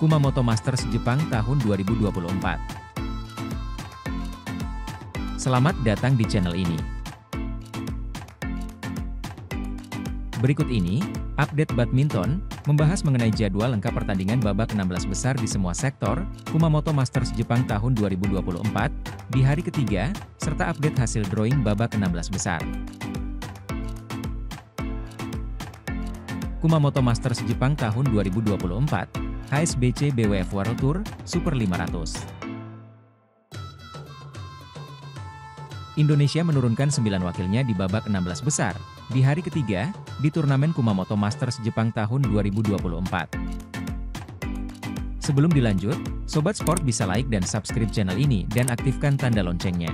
Kumamoto Masters Jepang tahun 2024. Selamat datang di channel ini. Berikut ini, update badminton, membahas mengenai jadwal lengkap pertandingan babak 16 besar di semua sektor, Kumamoto Masters Jepang tahun 2024, di hari ketiga, serta update hasil drawing babak 16 besar. Kumamoto Masters Jepang tahun 2024 HSBC BWF World Tour Super 500. Indonesia menurunkan 9 wakilnya di babak 16 besar, di hari ketiga, di turnamen Kumamoto Masters Jepang tahun 2024. Sebelum dilanjut, Sobat Sport bisa like dan subscribe channel ini dan aktifkan tanda loncengnya.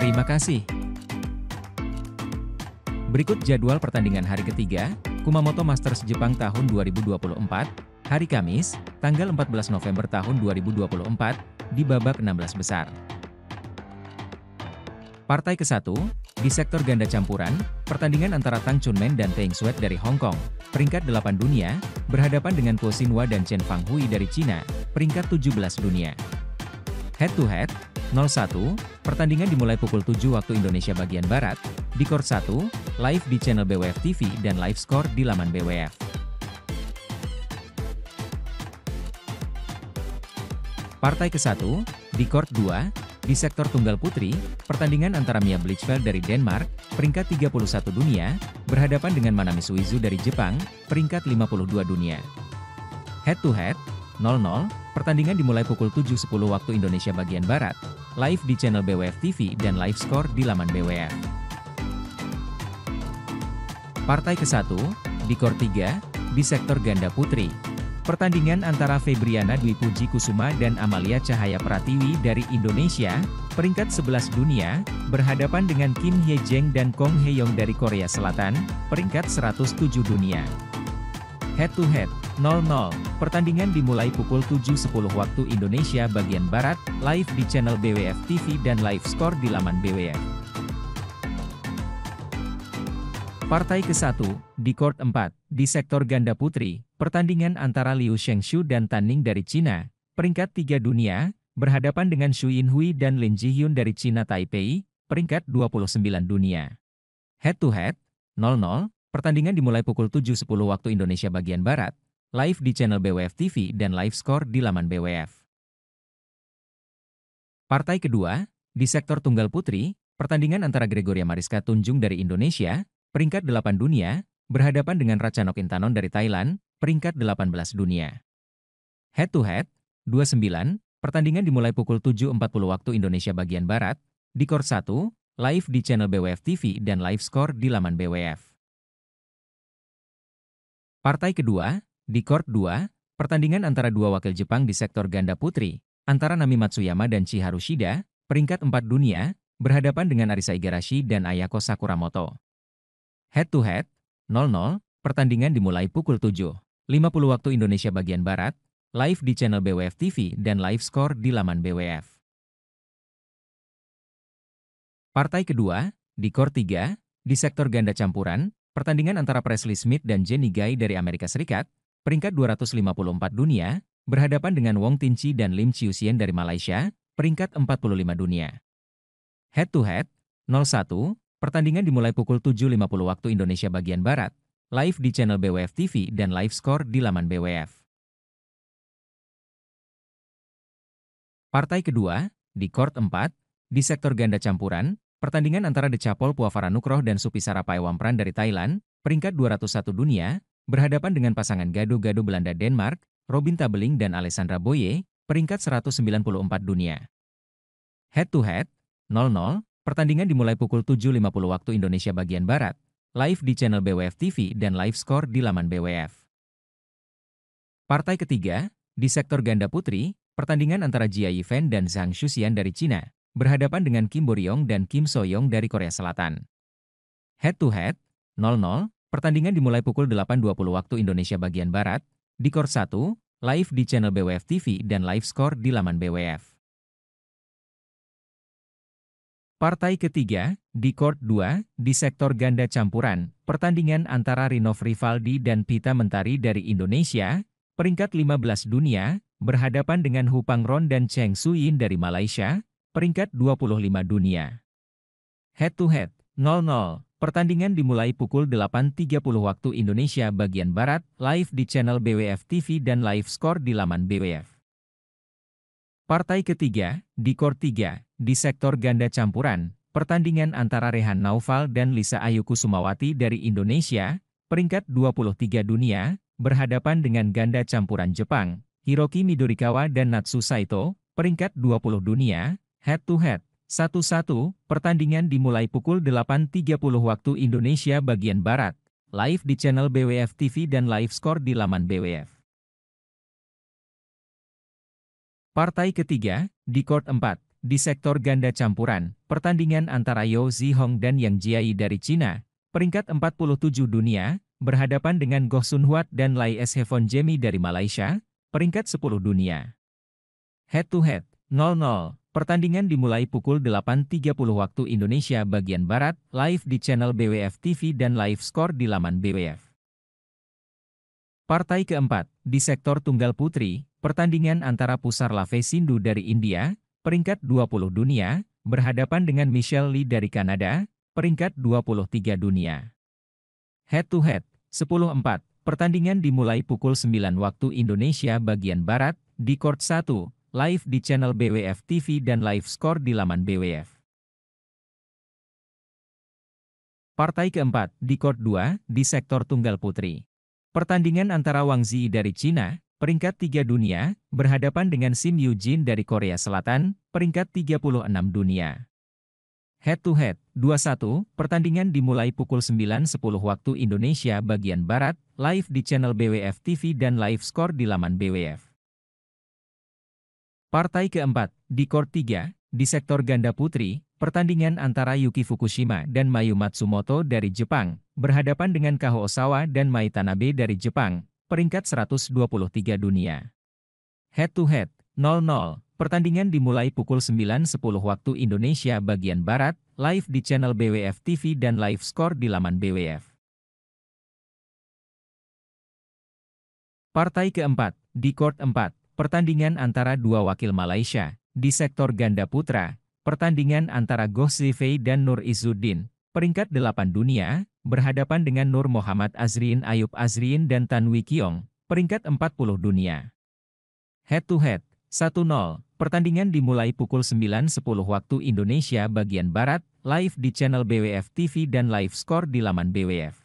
Terima kasih. Berikut jadwal pertandingan hari ketiga, Kumamoto Masters Jepang tahun 2024, hari Kamis, tanggal 14 November tahun 2024, di babak 16 besar. Partai ke-1, di sektor ganda campuran, pertandingan antara Tang Chunmen dan Teng Suet dari Hong Kong, peringkat 8 dunia, berhadapan dengan Ko Xinhua dan Chen Fanghui dari Cina, peringkat 17 dunia. Head to head, 01, pertandingan dimulai pukul 7 waktu Indonesia bagian Barat, di Kor 1, live di channel BWF TV dan live score di laman BWF. Partai ke-1, di Court 2, di sektor tunggal putri, pertandingan antara Mia Blichfeld dari Denmark, peringkat 31 dunia, berhadapan dengan Manami Suizu dari Jepang, peringkat 52 dunia. Head to head, 00, pertandingan dimulai pukul 7.10 waktu Indonesia bagian Barat, live di channel BWF TV dan live score di laman BWF. Partai ke-1, di Kor 3, di sektor ganda putri. Pertandingan antara Febriana Dwi Puji Kusuma dan Amalia Cahaya Pratiwi dari Indonesia, peringkat 11 dunia, berhadapan dengan Kim Hye Jeng dan Kong Hye Yong dari Korea Selatan, peringkat 107 dunia. Head to head, 0-0. Pertandingan dimulai pukul 7.10 waktu Indonesia bagian Barat, live di channel BWF TV dan live score di laman BWF. Partai ke-1, di court 4, di sektor ganda putri, pertandingan antara Liu Shengshu dan Tan Ning dari Cina, peringkat 3 dunia, berhadapan dengan Xu Yinhui dan Lin Jihyun dari Cina Taipei, peringkat 29 dunia. Head to head, 0-0, Pertandingan dimulai pukul 7.10 waktu Indonesia bagian Barat, live di channel BWF TV dan live score di laman BWF. Partai kedua, di sektor tunggal putri, pertandingan antara Gregoria Mariska Tunjung dari Indonesia, peringkat 8 dunia, berhadapan dengan Ratchanok Intanon dari Thailand, peringkat 18 dunia. Head to head, 29, pertandingan dimulai pukul 7.40 waktu Indonesia bagian Barat, di Kor 1, live di channel BWF TV dan live score di laman BWF. Partai kedua, di Court 2, pertandingan antara dua wakil Jepang di sektor ganda putri, antara Nami Matsuyama dan Chiharu Shida, peringkat 4 dunia, berhadapan dengan Arisa Igarashi dan Ayako Sakuramoto. Head to head, 0-0, pertandingan dimulai pukul 7.50 waktu Indonesia bagian Barat, live di channel BWF TV dan live score di laman BWF. Partai kedua, di Kor 3, di sektor ganda campuran, Pertandingan antara Presley Smith dan Jenny Guy dari Amerika Serikat, peringkat 254 dunia, berhadapan dengan Wong Tin Chi dan Lim Chiu Sien dari Malaysia, peringkat 45 dunia. Head to head, 01, pertandingan dimulai pukul 7.50 waktu Indonesia bagian Barat, live di channel BWF TV dan live score di laman BWF. Partai kedua, di court 4, di sektor ganda campuran, Pertandingan antara Decapol Nukroh dan Sarapai Wampran dari Thailand, peringkat 201 dunia, berhadapan dengan pasangan gado-gado Belanda Denmark, Robin Tabeling dan Alessandra Boye, peringkat 194 dunia. Head to head, 0-0, pertandingan dimulai pukul 7.50 waktu Indonesia bagian Barat, live di channel BWF TV dan live score di laman BWF. Partai ketiga, di sektor ganda putri, pertandingan antara Jia Yifan dan Zhang Xuxian dari Cina, berhadapan dengan Kim Boryong dan Kim Soyoung dari Korea Selatan. Head to head, 0-0, pertandingan dimulai pukul 8.20 waktu Indonesia bagian Barat, di Kor 1, live di channel BWF TV dan live score di laman BWF. Partai ketiga, di Court 2, di sektor ganda campuran, pertandingan antara Rinov Rivaldi dan Pita Mentari dari Indonesia, peringkat 15 dunia, berhadapan dengan Hupang Ron dan Cheng Suyin dari Malaysia, peringkat 25 dunia. Head to head, 0-0. Pertandingan dimulai pukul 8.30 waktu Indonesia bagian Barat, live di channel BWF TV dan live score di laman BWF. Partai ketiga, di Kor 3, di sektor ganda campuran, pertandingan antara Rehan Naufal dan Lisa Ayuku Sumawati dari Indonesia, peringkat 23 dunia, berhadapan dengan ganda campuran Jepang, Hiroki Midorikawa dan Natsu Saito, peringkat 20 dunia, Head to head, 1-1, pertandingan dimulai pukul 8.30 waktu Indonesia bagian Barat. Live di channel BWF TV dan live score di laman BWF. Partai ketiga, di court 4, di sektor ganda campuran, pertandingan antara Yo Hong dan Yang Jiai dari Cina, peringkat 47 dunia, berhadapan dengan Goh Sun Huat dan Lai Shevon Jemi dari Malaysia, peringkat 10 dunia. Head to head, 0-0, Pertandingan dimulai pukul 8.30 waktu Indonesia bagian Barat, live di channel BWF TV dan live score di laman BWF. Partai keempat, di sektor tunggal putri, pertandingan antara Pusar Pusarla Sindu dari India, peringkat 20 dunia, berhadapan dengan Michelle Lee dari Kanada, peringkat 23 dunia. Head to head, 10-4, pertandingan dimulai pukul 9 waktu Indonesia bagian Barat, di Court 1, live di channel BWF TV dan live score di laman BWF. Partai keempat, di Court 2, di sektor tunggal putri. Pertandingan antara Wang Zi dari Cina, peringkat 3 dunia, berhadapan dengan Sim Yu Jin dari Korea Selatan, peringkat 36 dunia. Head to head, 21, pertandingan dimulai pukul 9.10 waktu Indonesia bagian Barat, live di channel BWF TV dan live score di laman BWF. Partai keempat, di Court 3, di sektor ganda putri, pertandingan antara Yuki Fukushima dan Mayu Matsumoto dari Jepang, berhadapan dengan Kaho Osawa dan Mai Tanabe dari Jepang, peringkat 123 dunia. Head to head, 0-0, pertandingan dimulai pukul 9.10 waktu Indonesia bagian Barat, live di channel BWF TV dan live score di laman BWF. Partai keempat, di court 4, pertandingan antara dua wakil Malaysia, di sektor ganda putra, pertandingan antara Goh Zifei dan Nur Izzuddin, peringkat delapan dunia, berhadapan dengan Nur Muhammad Azrin Ayub Azrin dan Tan Wikiong, peringkat empat puluh dunia. Head to head, 1-0, pertandingan dimulai pukul 9.10 waktu Indonesia bagian Barat, live di channel BWF TV dan live score di laman BWF.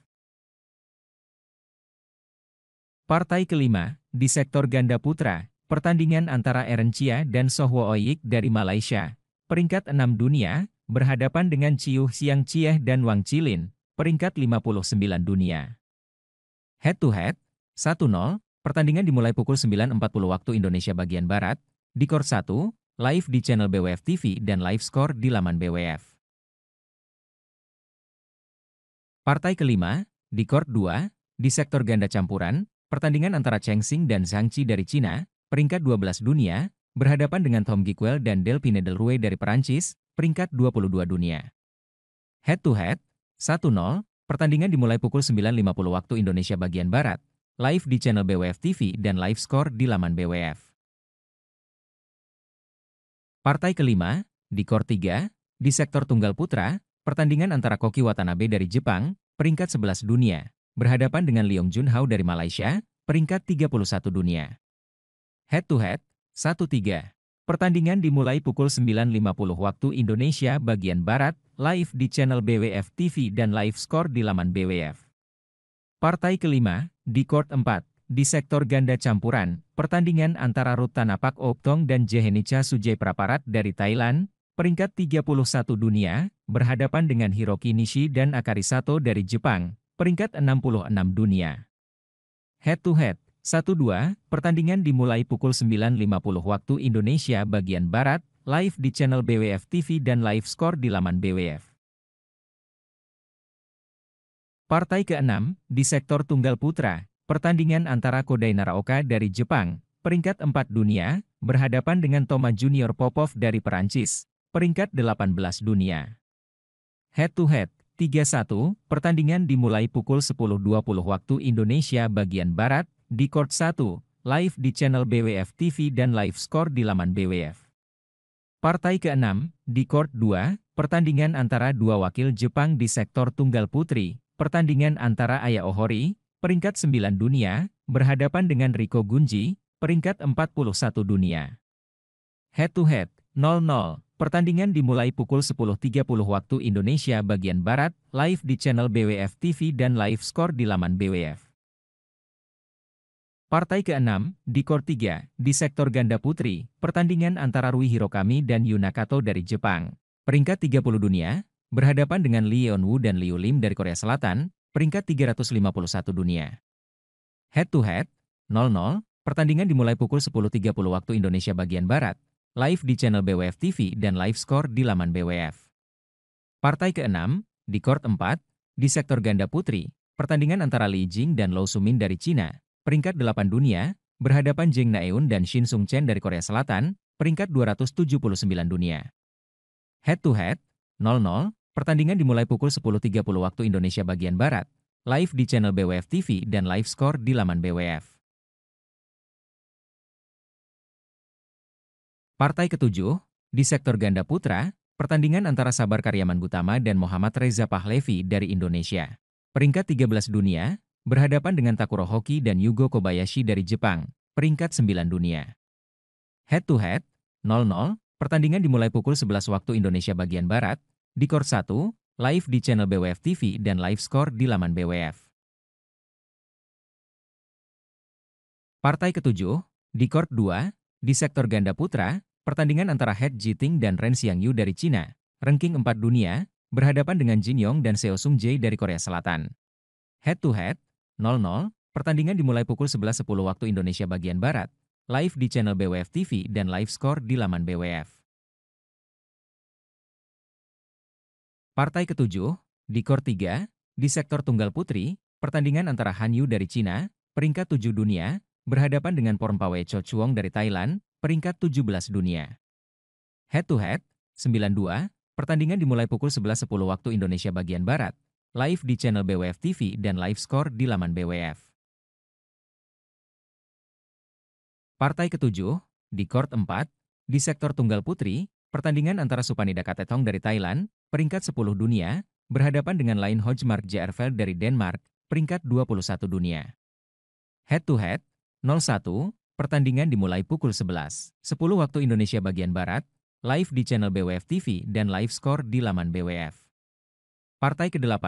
Partai kelima, di sektor ganda putra, Pertandingan antara Eren Chia dan Sohwo Oik dari Malaysia, peringkat 6 dunia, berhadapan dengan Chiu Siang Chieh dan Wang Chilin, peringkat 59 dunia. Head to head, 1-0, pertandingan dimulai pukul 9.40 waktu Indonesia bagian Barat, di Kor 1, live di channel BWF TV dan live score di laman BWF. Partai kelima, di Kor 2, di sektor ganda campuran, pertandingan antara Cheng Xing dan Zhang Chi dari Cina, peringkat 12 dunia, berhadapan dengan Tom Gikwell dan Delphine Delrue dari Perancis, peringkat 22 dunia. Head to head, 1-0, pertandingan dimulai pukul 9.50 waktu Indonesia bagian Barat, live di channel BWF TV dan live score di laman BWF. Partai kelima, di Kor 3, di sektor tunggal putra, pertandingan antara Koki Watanabe dari Jepang, peringkat 11 dunia, berhadapan dengan Leong Jun Junhao dari Malaysia, peringkat 31 dunia. Head to head, 1-3. Pertandingan dimulai pukul 9.50 waktu Indonesia bagian Barat, live di channel BWF TV dan live score di laman BWF. Partai kelima, di court 4, di sektor ganda campuran, pertandingan antara Ruth Optong dan Jehenica Sujai Praparat dari Thailand, peringkat 31 dunia, berhadapan dengan Hiroki Nishi dan Akari Sato dari Jepang, peringkat 66 dunia. Head to head, 1 pertandingan dimulai pukul 9.50 waktu Indonesia bagian Barat, live di channel BWF TV dan live score di laman BWF. Partai ke-6, di sektor tunggal putra, pertandingan antara Kodai Naraoka dari Jepang, peringkat 4 dunia, berhadapan dengan Toma Junior Popov dari Perancis, peringkat 18 dunia. Head to head, 3-1, pertandingan dimulai pukul 10.20 waktu Indonesia bagian Barat, di Court 1, live di channel BWF TV dan live score di laman BWF. Partai ke-6, di Court 2, pertandingan antara dua wakil Jepang di sektor tunggal putri, pertandingan antara Aya Ohori, peringkat 9 dunia, berhadapan dengan Riko Gunji, peringkat 41 dunia. Head to head, 0-0, pertandingan dimulai pukul 10.30 waktu Indonesia bagian Barat, live di channel BWF TV dan live score di laman BWF. Partai ke-6, di Kor 3, di sektor ganda putri, pertandingan antara Rui Hirokami dan Yuna Kato dari Jepang. Peringkat 30 dunia, berhadapan dengan Lee Yeon Woo dan Liu Lim dari Korea Selatan, peringkat 351 dunia. Head to head, 0-0, pertandingan dimulai pukul 10.30 waktu Indonesia bagian Barat, live di channel BWF TV dan live score di laman BWF. Partai ke-6, di Court 4, di sektor ganda putri, pertandingan antara Li Jing dan Lou Sumin dari Cina, peringkat 8 dunia, berhadapan Jeng Naeun dan Shin Sung Chen dari Korea Selatan, peringkat 279 dunia. Head to head, 0-0, pertandingan dimulai pukul 10.30 waktu Indonesia bagian Barat, live di channel BWF TV dan live score di laman BWF. Partai ketujuh, di sektor ganda putra, pertandingan antara Sabar Karyaman Gutama dan Muhammad Reza Pahlevi dari Indonesia. Peringkat 13 dunia, berhadapan dengan Takuro Hoki dan Yugo Kobayashi dari Jepang, peringkat 9 dunia. Head to head, 0-0, pertandingan dimulai pukul 11 waktu Indonesia bagian Barat, di Kor 1, live di channel BWF TV dan live score di laman BWF. Partai ketujuh, di Kor 2, di sektor ganda putra, pertandingan antara Head Jiting dan Ren Xiang Yu dari Cina, ranking 4 dunia, berhadapan dengan Jin Yong dan Seo Sung Jae dari Korea Selatan. Head to head, 00, pertandingan dimulai pukul 11.10 waktu Indonesia bagian Barat, live di channel BWF TV dan live score di laman BWF. Partai ketujuh, di Kor 3, di sektor tunggal putri, pertandingan antara Han Yu dari Cina, peringkat 7 dunia, berhadapan dengan Pormpawe Cho Chuong dari Thailand, peringkat 17 dunia. Head to head, 92, pertandingan dimulai pukul 11.10 waktu Indonesia bagian Barat, live di channel BWF TV dan live score di laman BWF. Partai ketujuh, di court 4, di sektor tunggal putri, pertandingan antara Supanida Katetong dari Thailand, peringkat 10 dunia, berhadapan dengan lain Hojmark Jervel dari Denmark, peringkat 21 dunia. Head to head, 0-1, pertandingan dimulai pukul sepuluh waktu Indonesia bagian Barat, live di channel BWF TV dan live score di laman BWF. Partai ke-8,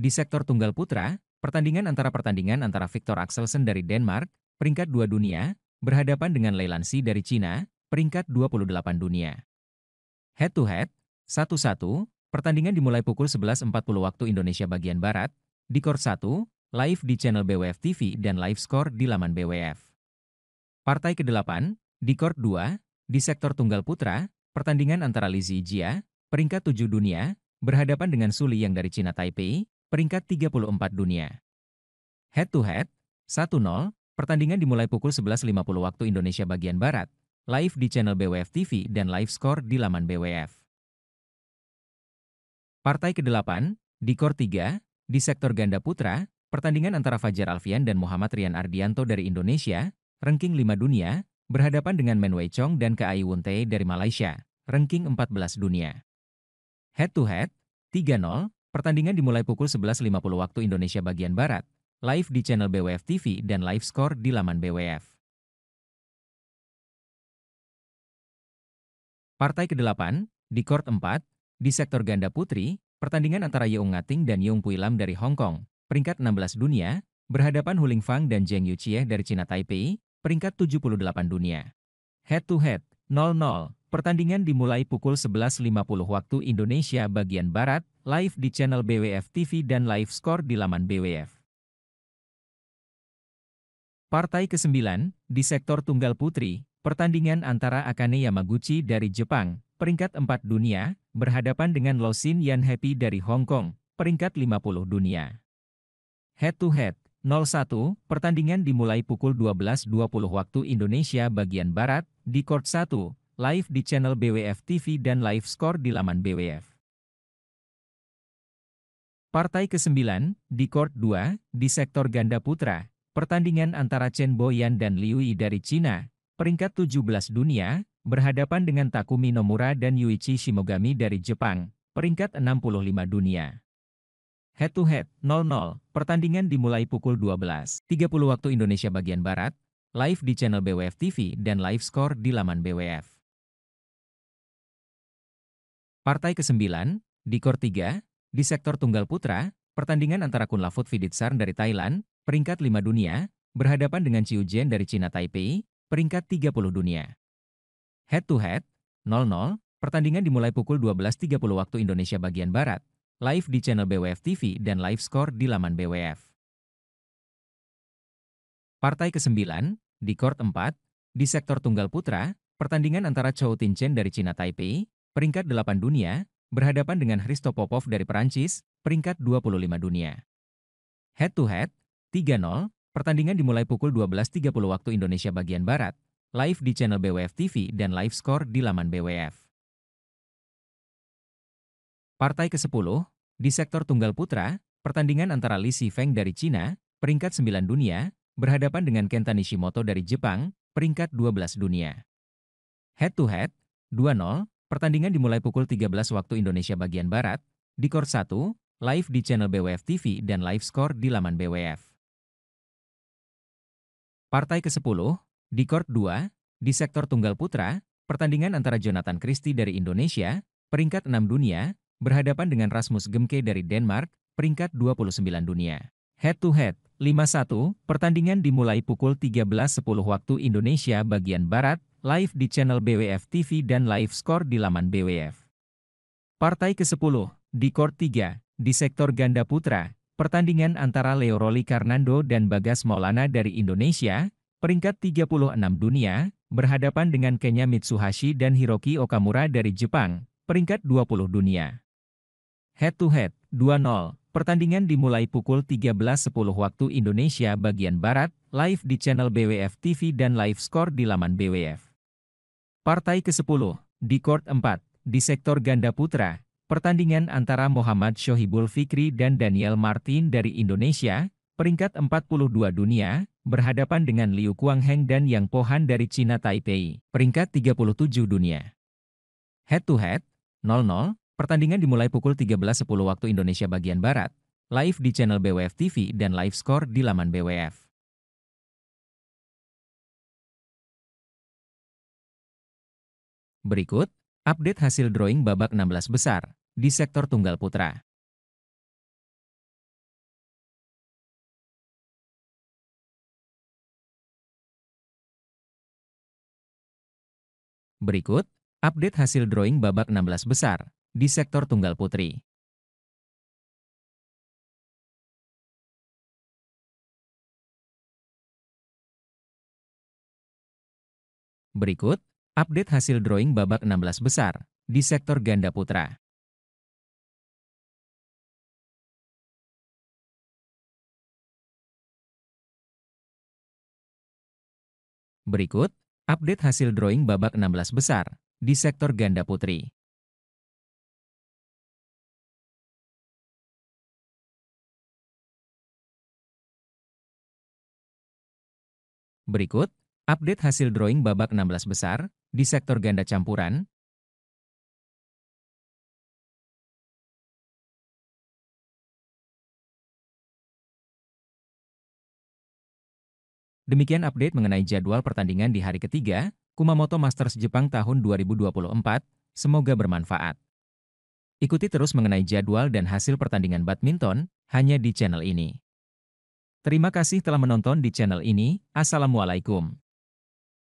di sektor tunggal putra, pertandingan antara pertandingan antara Victor Axelsen dari Denmark, peringkat 2 dunia, berhadapan dengan Leilansi dari Cina, peringkat 28 dunia. Head to head, 1-1, pertandingan dimulai pukul 11.40 waktu Indonesia bagian Barat, di Kor 1, live di channel BWF TV dan live score di laman BWF. Partai ke-8, di Kor 2, di sektor tunggal putra, pertandingan antara Lizzie Jia, peringkat 7 dunia, berhadapan dengan Suli yang dari Cina Taipei, peringkat 34 dunia. Head to head, 1-0, pertandingan dimulai pukul 11.50 waktu Indonesia bagian Barat, live di channel BWF TV dan live score di laman BWF. Partai ke-8, di Kor 3, di sektor ganda putra, pertandingan antara Fajar Alfian dan Muhammad Rian Ardianto dari Indonesia, ranking 5 dunia, berhadapan dengan Men Wei Chong dan Kai Wun dari Malaysia, ranking 14 dunia. Head to head, 3-0, pertandingan dimulai pukul 11.50 waktu Indonesia bagian Barat, live di channel BWF TV dan live score di laman BWF. Partai ke-8, di court 4, di sektor ganda putri, pertandingan antara Yeung Ngating dan Yeung Pui Lam dari Hong Kong, peringkat 16 dunia, berhadapan Huling Fang dan Zheng Yuchie dari Cina Taipei, peringkat 78 dunia. Head to head, 0-0, Pertandingan dimulai pukul 11.50 waktu Indonesia bagian Barat, live di channel BWF TV dan live score di laman BWF. Partai ke-9, di sektor tunggal putri, pertandingan antara Akane Yamaguchi dari Jepang, peringkat 4 dunia, berhadapan dengan Losin Yan Happy dari Hong Kong, peringkat 50 dunia. Head to head, 01, pertandingan dimulai pukul 12.20 waktu Indonesia bagian Barat, di Court 1, live di channel BWF TV dan live score di laman BWF. Partai ke-9, di Court 2, di sektor ganda putra, pertandingan antara Chen Boyan dan Liu Yi dari China, peringkat 17 dunia, berhadapan dengan Takumi Nomura dan Yuichi Shimogami dari Jepang, peringkat 65 dunia. Head to head, 0-0, pertandingan dimulai pukul 12.30 waktu Indonesia bagian Barat, live di channel BWF TV dan live score di laman BWF. Partai ke-9, di Kor 3, di sektor tunggal putra, pertandingan antara Kunlafut Viditsarn dari Thailand, peringkat 5 dunia, berhadapan dengan Chiu Jian dari Cina Taipei, peringkat 30 dunia. Head to head, 0-0, pertandingan dimulai pukul 12.30 waktu Indonesia bagian Barat, live di channel BWF TV dan live score di laman BWF. Partai ke-9, di Court 4, di sektor tunggal putra, pertandingan antara Chou Tin Chen dari Cina Taipei, peringkat 8 dunia, berhadapan dengan Hristo Popov dari Perancis, peringkat 25 dunia. Head to head, 3-0, pertandingan dimulai pukul 12.30 waktu Indonesia bagian Barat, live di channel BWF TV dan live score di laman BWF. Partai ke-10, di sektor tunggal putra, pertandingan antara Li Si Feng dari Cina, peringkat 9 dunia, berhadapan dengan Kenta Nishimoto dari Jepang, peringkat 12 dunia. Head to head, 2-0, Pertandingan dimulai pukul 13 waktu Indonesia bagian Barat, di Kor 1, live di channel BWF TV dan live score di laman BWF. Partai ke-10, di Kor 2, di sektor tunggal putra, pertandingan antara Jonathan Christie dari Indonesia, peringkat 6 dunia, berhadapan dengan Rasmus Gemke dari Denmark, peringkat 29 dunia. Head to head, 5-1, pertandingan dimulai pukul 13.10 waktu Indonesia bagian Barat, live di channel BWF TV dan live score di laman BWF. Partai ke-10, di Court 3, di sektor ganda putra, pertandingan antara Leo Roli Karnando dan Bagas Maulana dari Indonesia, peringkat 36 dunia, berhadapan dengan Kenya Mitsuhashi dan Hiroki Okamura dari Jepang, peringkat 20 dunia. Head to head, 2-0, pertandingan dimulai pukul 13.10 waktu Indonesia bagian Barat, live di channel BWF TV dan live score di laman BWF. Partai ke-10, di Court 4, di sektor ganda putra, pertandingan antara Muhammad Shohibul Fikri dan Daniel Martin dari Indonesia, peringkat 42 dunia, berhadapan dengan Liu Kuangheng dan Yang Pohan dari Cina Taipei, peringkat 37 dunia. Head to head, 0-0, pertandingan dimulai pukul 13.10 waktu Indonesia bagian Barat, live di channel BWF TV dan live score di laman BWF. Berikut, update hasil drawing babak 16 besar di sektor tunggal putra. Berikut, update hasil drawing babak 16 besar di sektor tunggal putri. Berikut, Update hasil drawing babak 16 besar di sektor ganda putra. Berikut, update hasil drawing babak 16 besar di sektor ganda putri. Berikut, Update hasil drawing babak 16 besar, di sektor ganda campuran, Demikian update mengenai jadwal pertandingan di hari ketiga, Kumamoto Masters Jepang tahun 2024, semoga bermanfaat. Ikuti terus mengenai jadwal dan hasil pertandingan badminton, hanya di channel ini. Terima kasih telah menonton di channel ini, Assalamualaikum.